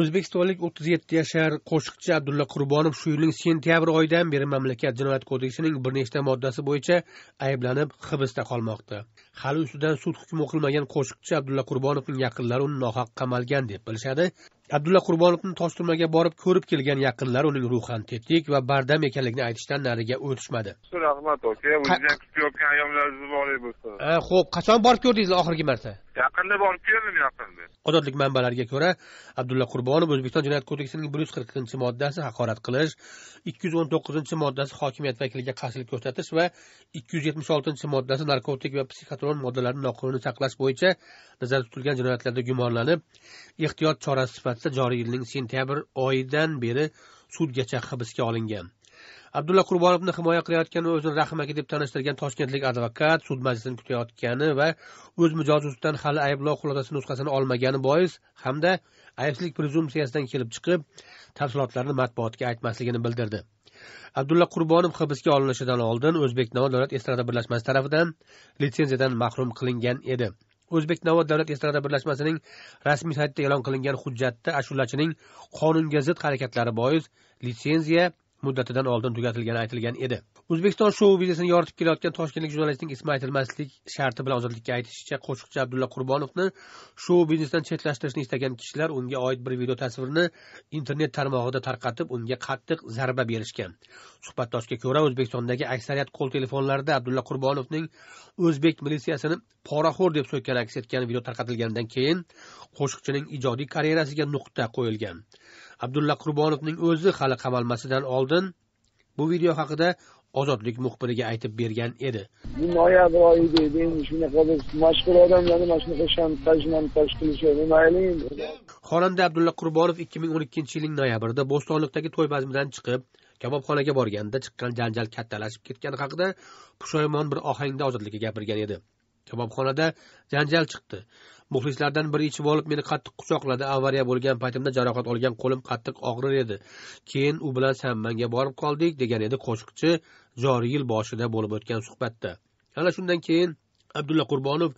o'zbekistonlik o'ttiz yetti yashar qo'shiqchi abdulla qurbonov shu yilning sentyabr oyidan beri mamlakat jinoyat kodeksining bir nechta moddasi bo'yicha ayblanib hibsda qolmoqda hali ustidan sud hukmi o'qilmagan qo'shiqchi abdulla qurbonovning yaqinlari uni nohaq qamalgan deb bilishadi abdulla qurbonovni tosh turmaga borib ko'rib kelgan yaqinlari uning ruhan tetik va bardam ekanligini aytishdan nariga o'tishmadi rahmat aka o'zingiz kutayotgan ayyomlaringiz muborak bo'lsin ho'p qachon borib ko'rdingiz oxirgi marta yaqinda borib keldim yaqinda ozodlik manbalariga ko'ra abdulla qurbonov o'zbekiston jinoyat kodeksining bir yuz qirqinchi moddasi haqorat qilish ikki yuz o'n to'qqizinchi moddasi hokimiyat vakiliga qarshilik ko'rsatish va ikki yuz yetmish oltinchi moddasi narkotik va psixotron moddalarni noqonuniy saqlash bo'yicha nazarda tutilgan jinoyatlarda gumonlanib ehtiyot chorasi sifatida joriy yilning sentyabr oyidan beri sudgacha hibsga olingan abdulla qurbonovni himoya qilayotgan va o'zini rahimaki deb tanishtirgan toshkentlik advokat sud majlisini kutayotgani va o'z mijozi ustidan hali ayblov xulosasi nusxasini olmagani bois hamda aybsizlik prezumpsiyasidan kelib chiqib tafsilotlarni matbuotga aytmasligini bildirdi abdulla qurbonov hibsga olinishidan oldin navo davlat estrada birlashmasi tarafidan litsenziyadan mahrum qilingan edi navo davlat estrada birlashmasining rasmiy saytida e'lon qilingan hujjatda ashulachining qonunga zid harakatlari bois litsenziya muddatidan oldin tugatilgani aytilgan edi o'zbekiston shou biznesini yoritib kelayotgan toshkentlik jurnalistning ismi aytilmaslik sharti bilan ozodlikka aytishicha qo'shiqchi abdulla qurbonovni shou biznesdan chetlashtirishni istagan kishilar unga oid bir video tasvirni internet tarmog'ida tarqatib unga qattiq zarba berishgan suhbatdoshga ko'ra o'zbekistondagi aksariyat qo'l telefonlarida abdulla qurbonovning o'zbek militsiyasini poraxo'r deb so'kkani aks etgan video tarqatilganidan keyin qo'shiqchining ijodiy karyerasiga nuqta qo'yilgan abdulla qurbonovning o'zi hali qamalmasidan oldin bu video haqida ozodlik muxbiriga aytib bergan edi bu noyabr oyida edi endi shunaqa bir mashhur odamlarni mana shunaqa shantaj montaj qilishadi mayli endi xonanda abdulla qurbonov ikki ming o'n ikkinchi yilning noyabrida bo'stonliqdagi to'y bazmidan chiqib kabobxonaga borganda chiqqan janjal kattalashib ketgani haqida pushaymon bir ohangda ozodlikka gapirgan edi kabobxonada janjal chiqdi muxlislardan biri ichib olib meni qattiq quchoqladi avariya bo'lgan paytimda jarohat olgan qo'lim qattiq og'rir edi keyin u bilan sammanga borib qoldik degan edi qo'shiqchi joriy yil boshida bo'lib o'tgan suhbatda ana shundan keyin abdulla qurbonov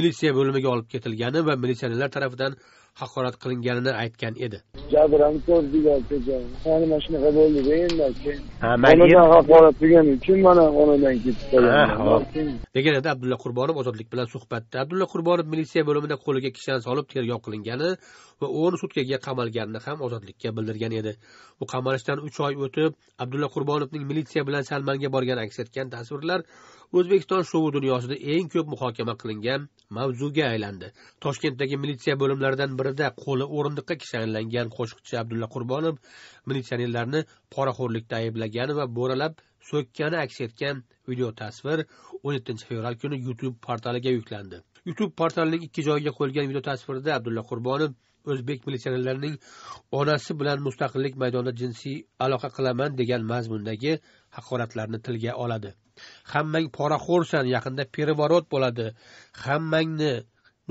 militsiya bo'limiga olib ketilgani va militsionerlar tarafidan haqorat qilinganini aytgan edi jabrani ko'rdik akajon mani mana shunaqa bo'ldida endi aka ha onadan haqorat qilgani uchun mana onadan ketib qolgan degan edi abdulla qurbonov ozodlik bilan suhbatda abdulla qurbonov militsiya bo'limida qo'liga kishan solib tergov qilingani va o'n sutkaga qamalganini ham ozodlikka bildirgan edi u qamalishdan uch oy o'tib abdulla qurbonovning militsiya bilan salmanga borgani aks etgan tasvirlar o'zbekiston shou dunyosida eng ko'p muhokama qilingan mavzuga aylandi toshkentdagi militsiya bo'limlaridan biri birida qo'li o'rindiqqa kishanlangan qo'shiqchi abdulla qurbonov militsionerlarni poraxo'rlikda ayblagani va bo'ralab so'kkani aks etgan tasvir o'n yettinchi fevral kuni youtube portaliga yuklandi youtube portalining ikki joyiga qo'yilgan video tasvirda abdulla qurbonov o'zbek militsionerlarining onasi bilan mustaqillik maydonida jinsiy aloqa qilaman degan mazmundagi haqoratlarni tilga oladi hammang poraxo'rsan yaqinda переворот bo'ladi hammangni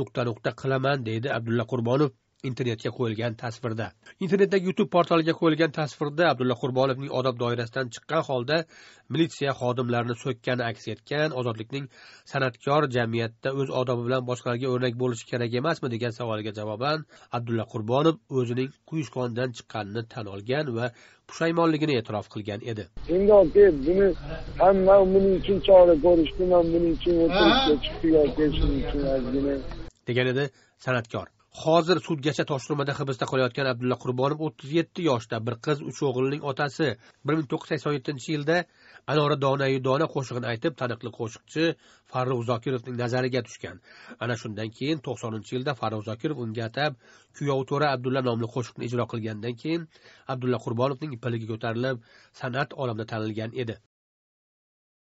nuqta nuqta qilaman deydi abdulla qurbonov internetga qo'yilgan tasvirda internetdagi youtube portaliga qo'yilgan tasvirda abdulla qurbonovning odob doirasidan chiqqan holda militsiya xodimlarini so'kkani aks etgan ozodlikning san'atkor jamiyatda o'z odobi bilan boshqalarga o'rnak bo'lishi kerak emasmi degan savolga javoban abdulla qurbonov o'zining quyushqondan chiqqanini tan olgan va pushaymonligini e'tirof qilgan edi yoki buni hamma buning uchun chora ko'rishdi man buning uchun o'tirishga chiqdi yoki shuning uchun ozgina degan edi san'atkor hozir sudgacha toshurmada hibsda qolayotgan abdulla qurbonov o'ttiz yetti yoshda bir qiz uch o'g'ilning otasi bir ming to'qqiz yuz sakson yettinchi yilda anora donayu dona qo'shig'ini aytib taniqli qo'shiqchi farruh zokirovning nazariga tushgan ana shundan keyin to'qsoninchi yilda farruh zokirov unga atab kuyov to'ra abdulla nomli qo'shiqni ijro qilgandan keyin abdulla qurbonovning piligi ko'tarilib san'at olamida tanilgan edi